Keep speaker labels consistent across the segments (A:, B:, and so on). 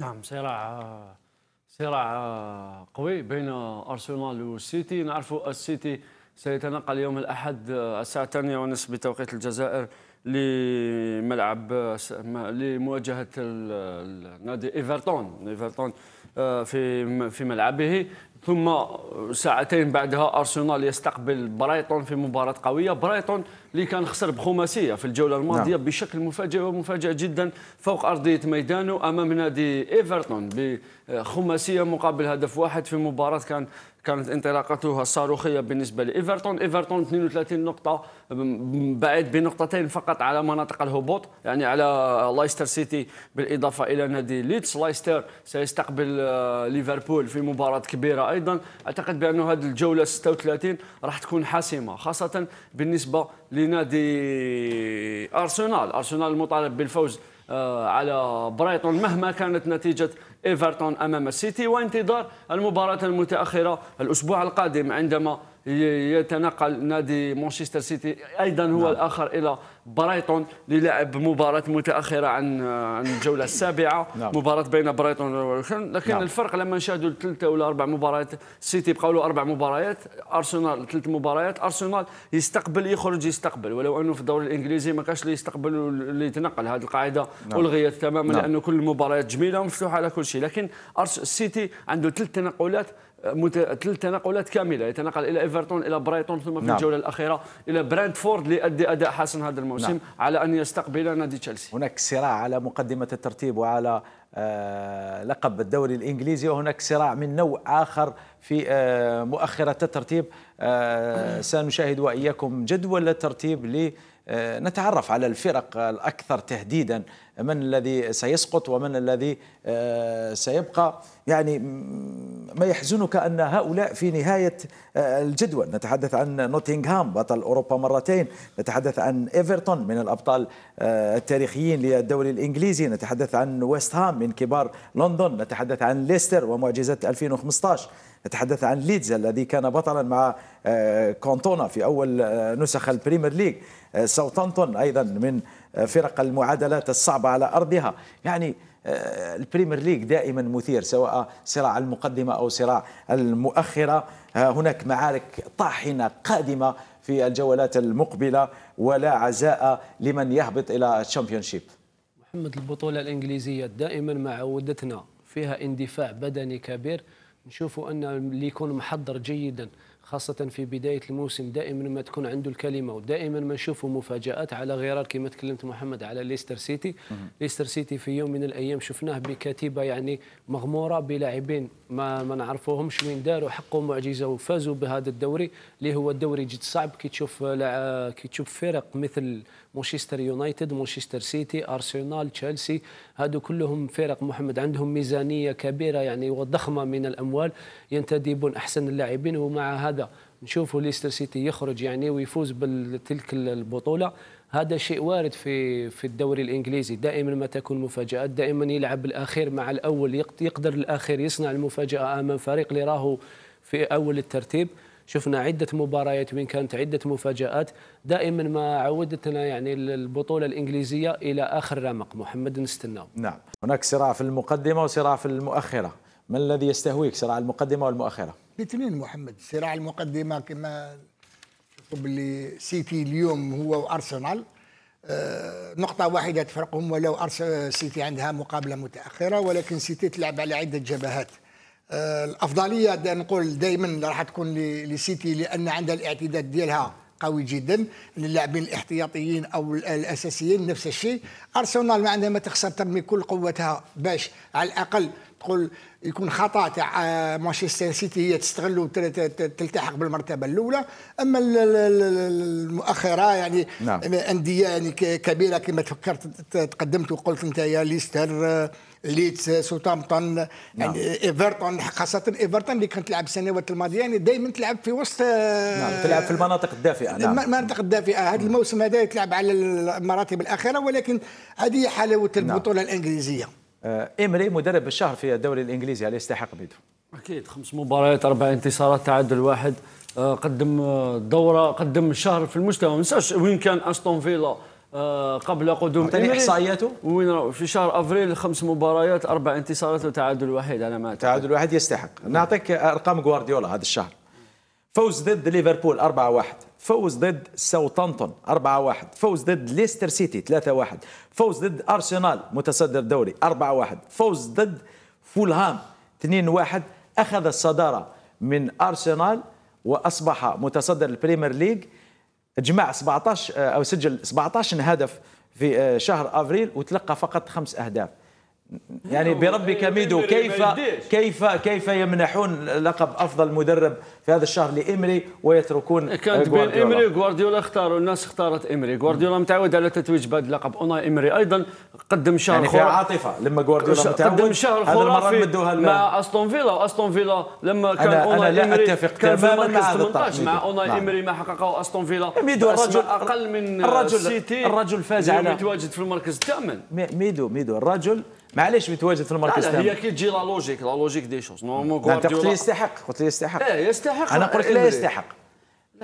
A: نعم صراع صراع قوي بين ارسنال والسيتي نعرفوا السيتي سيتنقل يوم الاحد الساعه الثانية ونصف بتوقيت الجزائر لملعب لمواجهه نادي ايفرتون ايفرتون آه، في في ملعبه ثم ساعتين بعدها ارسنال يستقبل برايتون في مباراه قويه برايتون اللي كان خسر بخماسيه في الجوله الماضيه نعم. بشكل مفاجئ ومفاجئ جدا فوق ارضيه ميدانه امام نادي ايفرتون بخماسيه مقابل هدف واحد في مباراه كان كانت انطلاقتها الصاروخيه بالنسبه لايفرتون، ايفرتون 32 نقطه بعيد بنقطتين فقط على مناطق الهبوط، يعني على لايستر سيتي بالاضافه الى نادي ليدز، لايستر سيستقبل آه، ليفربول في مباراه كبيره ايضا، اعتقد بأن هذه الجوله 36 راح تكون حاسمه خاصه بالنسبه لنادي ارسنال ارسنال المطالب بالفوز آه، على برايتون مهما كانت نتيجه ايفرتون امام السيتي وانتظار المباراه المتاخره الاسبوع القادم عندما يتنقل نادي مانشستر سيتي ايضا هو نعم. الاخر الى برايتون اللي لعب مباراه متاخره عن عن الجوله السابعه نعم. مباراه بين برايتون والكن. لكن نعم. الفرق لما شاهدوا ثلاثه ولا اربع مباريات سيتي بقاو له اربع مباريات ارسنال ثلاث مباريات ارسنال يستقبل يخرج يستقبل ولو انه في الدوري الانجليزي ما كانش اللي يستقبل اللي يتنقل هذه القاعده نعم. الغيت تماما نعم. لانه كل المباريات جميله ومفتوحه على كل شيء لكن السيتي عنده ثلاث تنقلات مت... ثلاث تناقلات كامله يتنقل الى ايفرتون الى برايتون ثم في نعم. الجوله الاخيره الى براندفورد ليؤدي اداء حسن هذا الموسم نعم. على ان يستقبل نادي تشيلسي هناك
B: صراع على مقدمه الترتيب وعلى آه لقب الدوري الانجليزي وهناك صراع من نوع اخر في آه مؤخره الترتيب آه سنشاهد واياكم جدول الترتيب ل آه، نتعرف على الفرق الأكثر تهديدا من الذي سيسقط ومن الذي آه، سيبقى يعني ما يحزنك أن هؤلاء في نهاية آه، الجدول نتحدث عن نوتنغهام بطل أوروبا مرتين نتحدث عن إيفرتون من الأبطال آه، التاريخيين للدوري الإنجليزي نتحدث عن ويست هام من كبار لندن نتحدث عن ليستر ومعجزة 2015 نتحدث عن ليدز الذي كان بطلا مع آه، كونتونا في أول نسخ البريمير ليج ساوثامبتون أيضا من فرق المعادلات الصعبة على أرضها يعني آه، البريمير ليج دائما مثير سواء صراع المقدمه او صراع المؤخره آه، هناك معارك طاحنه قادمه في الجولات المقبله ولا عزاء لمن يهبط الى الشامبيونشيب
C: محمد البطوله الانجليزيه دائما مع عودتنا فيها اندفاع بدني كبير نشوفوا ان اللي يكون محضر جيدا خاصة في بداية الموسم دائما ما تكون عنده الكلمة ودائما ما نشوفوا مفاجآت على غرار كما تكلمت محمد على ليستر سيتي ليستر سيتي في يوم من الأيام شفناه بكتيبة يعني مغمورة بلاعبين ما ما نعرفوهمش وين داروا حقوا معجزة وفازوا بهذا الدوري اللي هو الدوري جد صعب كي تشوف كي تشوف فرق مثل مانشستر يونايتد مانشستر سيتي أرسنال تشيلسي هادو كلهم فرق محمد عندهم ميزانية كبيرة يعني وضخمة من الأموال ينتدبون أحسن اللاعبين ومع هذا نشوفوا ليستر سيتي يخرج يعني ويفوز بتلك البطولة هذا شيء وارد في في الدوري الانجليزي دائما ما تكون مفاجات دائما يلعب الاخير مع الاول يقدر الاخير يصنع المفاجاه امام فريق اللي راهو في اول الترتيب شفنا عده مباريات وين كانت عده مفاجات دائما ما عودتنا يعني
B: البطوله الانجليزيه الى اخر رمق محمد نستناو نعم هناك صراع في المقدمه وصراع في المؤخره ما الذي يستهويك صراع المقدمه والمؤخره
D: الاثنين محمد صراع المقدمه كما باللي سيتي اليوم هو وارسنال آه، نقطة واحدة تفرقهم ولو أرس سيتي عندها مقابلة متأخرة ولكن سيتي تلعب على عدة جبهات آه، الافضليه دا نقول دائما راح تكون لسيتي لان عندها الاعتداد ديالها قوي جدا للاعبين الاحتياطيين او الاساسيين نفس الشيء ارسنال ما عندها ما تخسر ترمي كل قوتها باش على الاقل تقول يكون خطا تاع آه، مانشستر سيتي هي تستغل تلتحق بالمرتبه الاولى اما المؤخره يعني نعم. انديه يعني كبيره كما تفكرت تقدمت وقلت انت يا ليستر آه، ليتس سوتامبتون يعني ايفرتون خاصه ايفرتون اللي كانت تلعب السنوات الماضيه يعني دائما تلعب في وسط آه، نعم تلعب
B: في المناطق الدافئه نعم
D: المناطق الدافئه هذا نعم. الموسم هذا تلعب على المراتب الاخيره ولكن هذه حلاوه نعم. البطوله نعم. الانجليزيه آه، ايمري مدرب
B: الشهر في الدوري الانجليزي هل يستحق بيده؟
D: اكيد
A: خمس مباريات اربع انتصارات تعادل واحد آه، قدم دوره قدم شهر في المستوى ما وين كان استون فيلا آه، قبل قدوم اعطيني احصائياته وين في شهر افريل خمس مباريات اربع انتصارات وتعادل واحد على ما تعادل واحد يستحق نعطيك ارقام غوارديولا هذا الشهر
B: فوز ضد ليفربول 4-1 فوز ضد ساوثامبتون 4-1 فوز ضد ليستر سيتي 3-1 فوز ضد ارسنال متصدر الدوري 4-1 فوز ضد فولهام 2-1 اخذ الصداره من ارسنال واصبح متصدر البريمير ليج جمع 17 آه، او سجل 17 هدف في آه، شهر افريل وتلقى فقط خمس اهداف يعني نعم، بربك ميدو كيف كيف كيف يمنحون لقب افضل مدرب في هذا الشهر لامري ويتركون كانت بين امري
A: وغوارديولا اختاروا الناس اختارت امري غوارديولا متعود على تتويج بهذا اللقب اوناي امري ايضا قدم شهر يعني فيها عاطفه لما غوارديولا متعود قدم شهر خرافي مع استون فيلا واستون فيلا لما كان أنا اوناي أنا امري اتفق تماما في المركز 18 مع نعم. اوناي نعم. امري ما حققه استون فيلا ميدو الرجل اقل من الرجل سيتي الرجل فاز على متواجد
B: في المركز الثامن ميدو ميدو الرجل معليش متواجد في المركز لا, لا هي
A: كي تجي لا لوجيك لا لوجيك دي شوز نورمالمون انت قلت لي
B: يستحق قلت لي يستحق اه يستحق انا قلت لا يستحق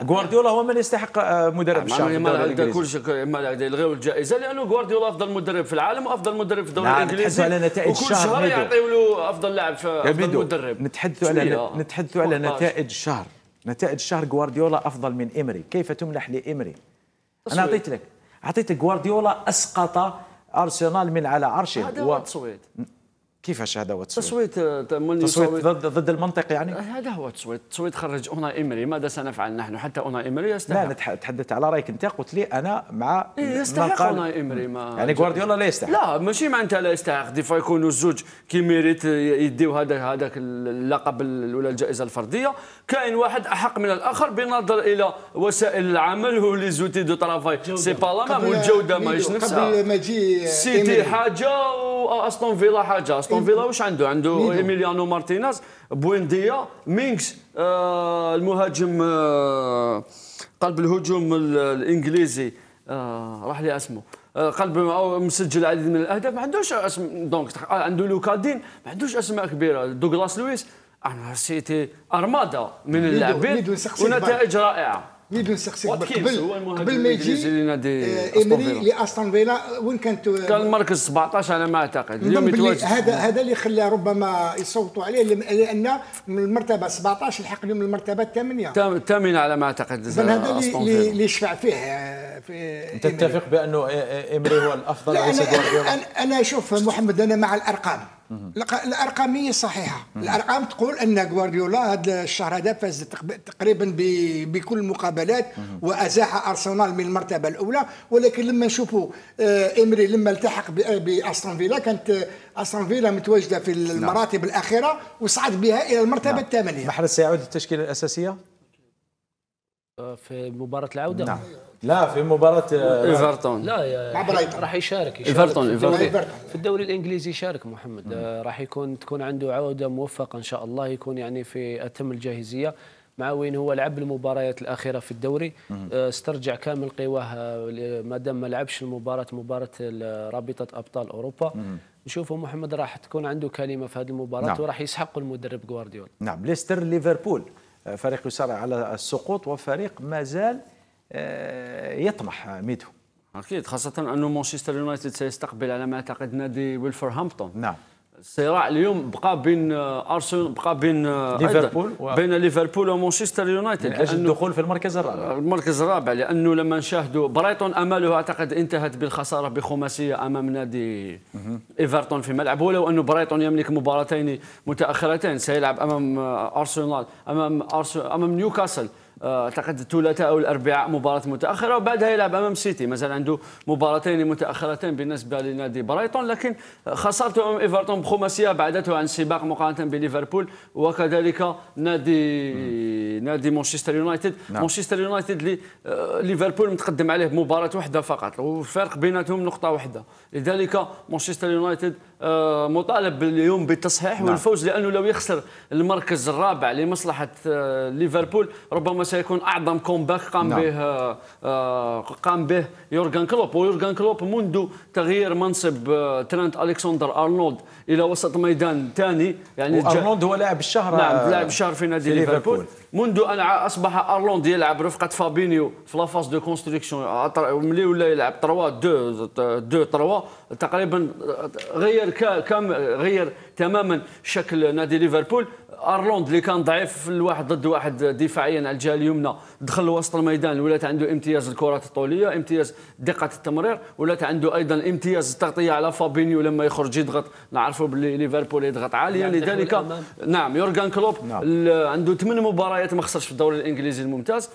B: غوارديولا هو من يستحق آه، مدرب الشهر في الدوري الانجليزي
A: اما يلغيو الجائزه لانه غوارديولا افضل مدرب في العالم وافضل مدرب في الدوري الانجليزي على نتائج وكل شهر يعطيوا له افضل لاعب في افضل مدرب
B: نتحدثوا على نتحدثوا على نتائج الشهر نتائج الشهر غوارديولا افضل من امري كيف تمنح لامري انا عطيت لك عطيتك غوارديولا اسقط ارسنال من على عرشه هذا هو
A: التصويت كيفاش هذا هو التصويت؟ تصويت آه، تصويت ضد ضد المنطق يعني؟ آه، هذا هو التصويت، تصويت خرج اونا امري، ماذا سنفعل نحن؟ حتى اونا امري يستحق لا تحدثت على رايك انت قلت لي انا مع إيه، يستحق اونا امري ما يعني جوارديولا لا يستحق لا ماشي معناتها لا يستحق ديفا يكونوا الزوج كي ميريت آه، يديو هذاك هذاك اللقب ولا الجائزه الفرديه، كاين واحد احق من الاخر بنظر الى وسائل العمل ولي زوتي دو ترافاي سي با لا والجوده ماهيش نفسها قبل ما
D: تجي سيتي
A: حاجه واستون فيلا حاجه استون فيلا واش عنده عنده ايميليانو مارتينيز بوينديا مينكس آه المهاجم آه قلب الهجوم الانجليزي آه راح لي اسمه آه، قلب مسجل عديد من الاهداف ما عندوش اسم دونك عنده لوكادين ما عندوش اسماء كبيره دوغلاس لويس انا سيتي ارماده من اللاعبين ونتائج رائعه
D: مي بيان سيغ قبل قبل ما يجي امري لاستون فيلا وين كانت كان
A: المركز 17 على ما اعتقد اليوم يتواجد هذا هذا
D: اللي خلى ربما يصوتوا عليه لان من المرتبه 17 الحق اليوم المرتبه الثامنه
A: الثامنه على ما اعتقد هذا اللي
D: اللي شفع فيه آه،
A: في تتفق بانه امري هو الافضل
D: انا شوف محمد انا مع الارقام الارقام هي صحيحه الارقام تقول ان غوارديولا هذا الشهر هذا فاز تقريبا بكل المقابلات وازاح ارسنال من المرتبه الاولى ولكن لما نشوفوا امري آه، لما التحق باستون فيلا كانت استون فيلا متواجده في نعم. المراتب الاخيره وصعد بها الى المرتبه نعم. الثامنه محرز سيعود التشكيله الاساسيه
C: آه، في مباراه العوده نعم
B: لا في مباراة
C: آه، ايفرتون لا يا مع برايتون راح يشارك, ايفرتون ايفرتون في الدوري الانجليزي يشارك محمد آه، راح يكون تكون عنده عودة موفقة ان شاء الله يكون يعني في اتم الجاهزية مع وين هو لعب المباريات الاخيره في الدوري آه، استرجع كامل قواه ما دام ما لعبش المباراه مباراه رابطه ابطال اوروبا نشوفه نشوفوا محمد راح تكون عنده كلمه في هذه المباراه نعم. وراح يسحق المدرب غوارديولا
B: نعم ليستر ليفربول فريق يسارع على
A: السقوط وفريق ما زال يطمح ميدو اكيد خاصه انه مانشستر يونايتد سيستقبل على ما اعتقد نادي ويلفرهامبتون نعم الصراع اليوم بقى بين ارسنال بقى بين ليفربول و... بين ليفربول ومانشستر يونايتد لاجل الدخول في المركز الرابع المركز الرابع لانه لما نشاهدوا برايتون اماله اعتقد انتهت بالخساره بخماسيه امام نادي ايفرتون في ملعبه ولو انه برايتون يملك مباراتين متاخرتين سيلعب امام ارسنال امام أرسل امام نيوكاسل اعتقد الثلاثاء او الاربعاء مباراه متاخره وبعدها يلعب امام سيتي مازال عنده مباراتين متاخرتين بالنسبه لنادي برايتون لكن خسرته امام ايفرتون بخماسيه بعدته عن السباق مقارنه بليفربول وكذلك نادي مم. نادي مانشستر يونايتد نعم. مانشستر يونايتد لي ليفربول متقدم عليه بمباراه واحده فقط والفرق بيناتهم نقطه واحده لذلك مانشستر يونايتد آه، مطالب اليوم بالتصحيح نعم. والفوز لانه لو يخسر المركز الرابع لمصلحه آه، ليفربول ربما سيكون اعظم كومباك قام نعم. به آه، قام به يورغان كلوب ويورغان كلوب منذ تغيير منصب ترنت الكسندر ارنولد الى وسط ميدان ثاني يعني ارنولد
B: هو لاعب الشهر نعم لاعب الشهر في نادي في ليفربول, ليفربول.
A: منذ ان اصبح ارلوند يلعب رفقه فابينيو في لافاس دو كونستركسيون ملي ولا يلعب 3 2 2 3 تقريبا غير كامل غير تماما شكل نادي ليفربول ارلوند اللي كان ضعيف الواحد ضد واحد دفاعيا على الجهه اليمنى دخل لوسط الميدان ولات عنده امتياز الكرات الطوليه امتياز دقه التمرير ولات عنده ايضا امتياز التغطيه على فابينيو لما يخرج يضغط نعرفوا باللي ليفربول يضغط عاليا يعني لذلك نعم يورغان كلوب نعم. عنده ثمان مباريات ما خسرش في الدوري الانجليزي الممتاز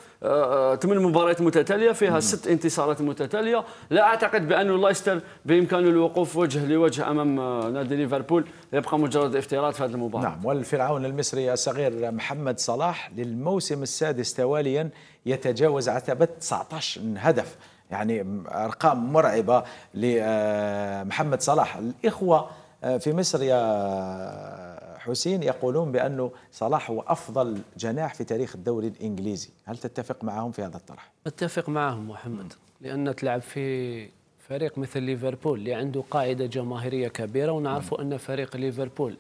A: ثمان مباريات متتاليه فيها ست انتصارات متتاليه لا اعتقد بان لايستر بامكانه الوقوف وجه لوجه امام آه، نادي ليفربول يبقى مجرد افتراض في هذه المباراه نعم
B: والفرعون المصري الصغير محمد صلاح للموسم السادس تواليا يتجاوز عتبه 19 هدف يعني ارقام مرعبه لمحمد آه، صلاح الاخوه آه، في مصر يا حسين يقولون بأنه صلاح هو أفضل جناح في تاريخ الدوري الإنجليزي هل تتفق معهم في هذا الطرح؟
C: أتفق معهم محمد لأن تلعب في فريق مثل ليفربول اللي عنده قاعدة جماهيرية كبيرة ونعرفوا أن فريق ليفربول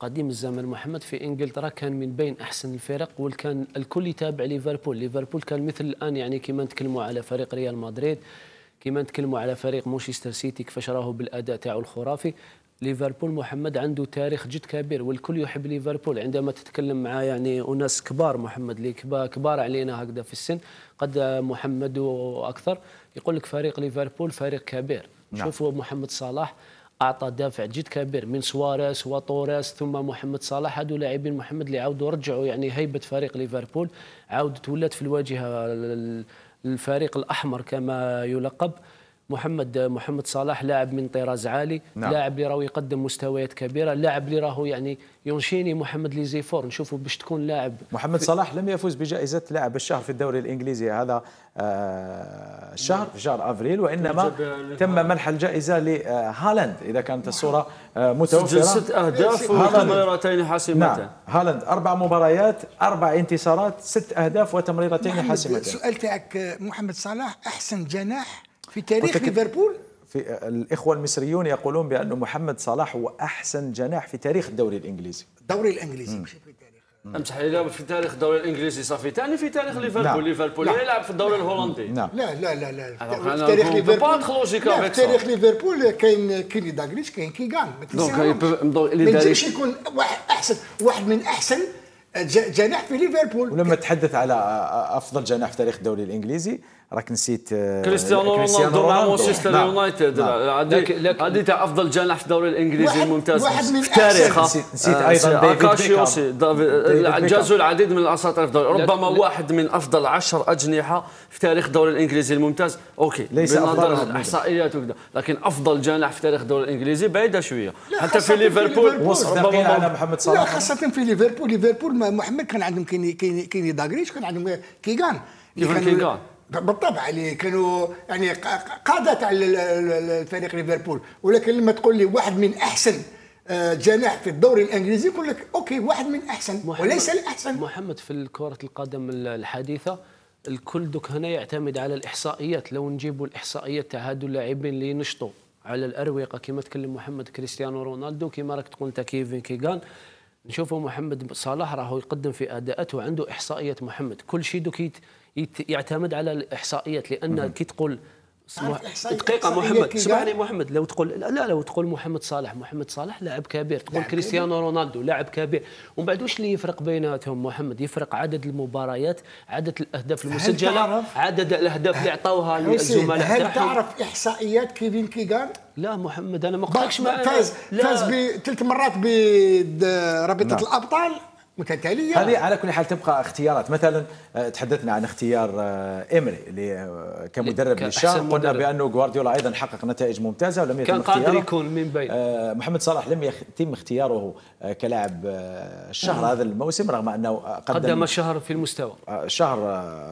C: قديم الزمن محمد في انجلترا كان من بين احسن الفرق وكان الكل يتابع ليفربول ليفربول كان مثل الان يعني كما نتكلموا على فريق ريال مدريد كما نتكلموا على فريق مانشستر سيتي كيفاش راهو بالاداء تاعو الخرافي ليفربول محمد عنده تاريخ جد كبير والكل يحب ليفربول عندما تتكلم مع يعني اناس كبار محمد اللي كبار علينا هكذا في السن قد محمد واكثر يقول لك فريق ليفربول فريق كبير نعم. شوفوا محمد صلاح اعطى دافع جد كبير من سواريز وطوريس ثم محمد صلاح هذو لاعبين محمد اللي عاودوا رجعوا يعني هيبه فريق ليفربول عاودت ولات في الواجهه الفريق الاحمر كما يلقب محمد محمد صلاح لاعب من طراز عالي نعم. لاعب اللي راهو يقدم مستويات كبيره لاعب اللي
B: راهو يعني ينشيني محمد ليزيفور نشوفه باش تكون لاعب محمد صلاح لم يفوز بجائزه لاعب الشهر في الدوري الانجليزي هذا الشهر آه، في شهر افريل وانما تم منح الجائزه لهالاند اذا كانت الصوره آه، متوفره ست اهداف وتمريرتين
A: حاسمتين نعم.
B: هالاند اربع مباريات اربع انتصارات ست اهداف وتمريرتين حاسمتين السؤال
D: تاعك محمد صلاح احسن جناح في تاريخ
B: ليفربول في الاخوه المصريون يقولون بان محمد صلاح هو احسن جناح في تاريخ
A: الدوري الانجليزي الدوري الانجليزي مش في تاريخ امسح لي في تاريخ الدوري الانجليزي صافي ثاني في تاريخ نعم. ليفربول ليفربول نعم. يلعب في الدوري نعم. الهولندي لا
D: لا لا لا في تاريخ ليفربول في تاريخ ليفربول كاين كيلي داغليش كاين كيغان ما تنجمش يكون واحد احسن واحد من احسن جناح في ليفربول
B: ولما تحدث على افضل جناح في تاريخ الدوري الانجليزي راك نسيت آه، كريستيانو رونالدو مع مانشستر نعم. يونايتد هذه نعم. تاع
A: افضل جناح في الدوري الانجليزي الممتاز في التاريخ نسيت آه، ايضا ديفيد جازوا العديد من الاساطير في الدوري ربما واحد من افضل 10 اجنحه في تاريخ الدوري الانجليزي الممتاز اوكي ليس افضل احصائيات وكذا لكن افضل جناح في تاريخ الدوري الانجليزي بعيده شويه حتى في ليفربول ربما على محمد صلاح لا خاصه
D: في ليفربول ليفربول محمد كان عندهم كيني كيني داغريش كان عندهم كيغان كيفن كيغان بالطبع اللي يعني كانوا يعني قادة على الفريق ليفربول ولكن لما تقول لي واحد من احسن آه، جناح في الدوري الانجليزي يقول لك اوكي واحد من احسن محمد وليس
C: الاحسن محمد في كره القدم الحديثه الكل دوك هنا يعتمد على الاحصائيات لو نجيبوا الاحصائيات تاع هادو اللاعبين اللي نشطوا على الاروقه كما تكلم محمد كريستيانو رونالدو كما راك تقول انت كيفين كيغان نشوفه محمد صلاح راهو يقدم في اداءاته عنده احصائيات محمد كل شيء دوك يعتمد على الاحصائيات لان كي تقول
D: سمح... دقيقه محمد سمعني
C: محمد لو تقول لا لو تقول محمد صالح محمد صالح لاعب كبير تقول كريستيانو رونالدو لاعب كبير ومن بعد واش اللي يفرق بيناتهم محمد يفرق عدد المباريات عدد الاهداف المسجله عدد الاهداف اللي عطاوها للزملاء هل تعرف
D: احصائيات كيفين كيغان لا محمد انا ما قلتلكش فاز فاز ثلاث مرات برابطه نعم. الابطال متتاليه هذه على كل حال تبقى اختيارات مثلا
B: آه، تحدثنا عن اختيار امري آه، اللي آه، كمدرب للشام قلنا بانه جوارديولا ايضا حقق نتائج ممتازه ولم يتم كان قادر يكون من بين محمد صلاح لم يتم اختياره كلاعب الشهر نعم. هذا الموسم رغم انه قدم, قدم شهر في المستوى شهر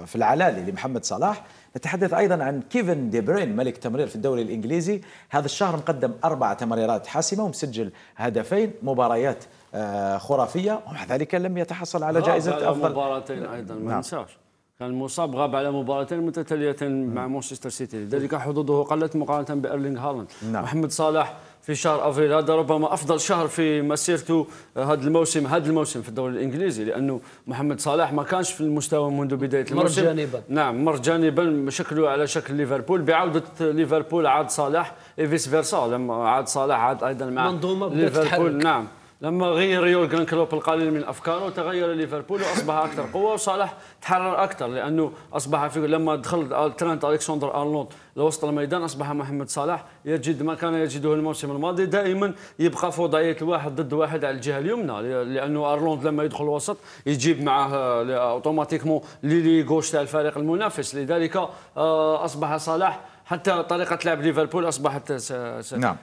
B: في العلالي لمحمد صلاح نتحدث ايضا عن كيفن دي برين ملك تمرير في الدوري الانجليزي هذا الشهر مقدم اربع تمريرات حاسمه ومسجل هدفين مباريات آه، خرافيه ومع ذلك لم يتحصل على جائزه على افضل
A: مباراتين ايضا ما نعم. ننساش كان مصاب غاب على مباراتين متتاليتين مع مانشستر سيتي لذلك حظوظه قلت مقارنه بارلينغ هالاند نعم. محمد صلاح في شهر افريل هذا ربما افضل شهر في مسيرته آه، هذا الموسم هذا الموسم في الدوري الانجليزي لانه محمد صلاح ما كانش في المستوى منذ بدايه الموسم مر جانبا نعم مر جانبا شكله على شكل ليفربول بعوده ليفربول عاد صلاح فيس فيرسا لما عاد صلاح عاد ايضا مع منظومه ليفربول نعم لما غير يورجن كلوب القليل من افكاره تغير ليفربول واصبح اكثر قوه وصالح تحرر اكثر لانه اصبح في لما دخل ترانت الكسندر ارنولد لوسط الميدان اصبح محمد صلاح يجد ما كان يجده الموسم الماضي دائما يبقى في وضعيه الواحد ضد واحد على الجهه اليمنى لانه ارنولد لما يدخل الوسط يجيب معه آه، اوتوماتيكمون ليلي غوش تاع الفريق المنافس لذلك آه، اصبح صلاح حتى طريقه لعب ليفربول اصبحت س... س... نعم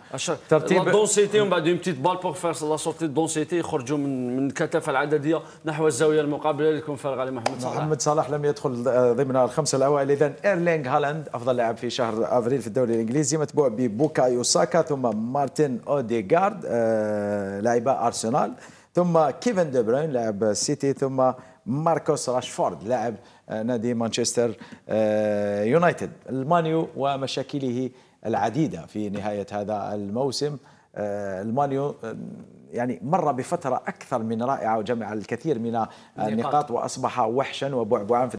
B: ترتيب دونسيتي
A: ومن بعد اون بتيت بال بوغ فير لا سورتي دونسيتي يخرجوا من من الكثافه العدديه نحو الزاويه المقابله لكم فرغ على محمد صلاح
B: محمد صلاح لم يدخل ضمن الخمسه الاوائل اذا ايرلينغ هالاند افضل لاعب في شهر أفريل في الدوري الانجليزي متبوع ببوكا يوساكا ثم مارتن اوديغارد آه، لاعب ارسنال ثم كيفن دي بروين لاعب سيتي ثم ماركوس راشفورد لاعب آه، نادي مانشستر آه، يونايتد المانيو ومشاكله العديدة في نهاية هذا الموسم آه، المانيو يعني مر بفترة أكثر من رائعة وجمع الكثير من النقاط وأصبح وحشا وبعبعا في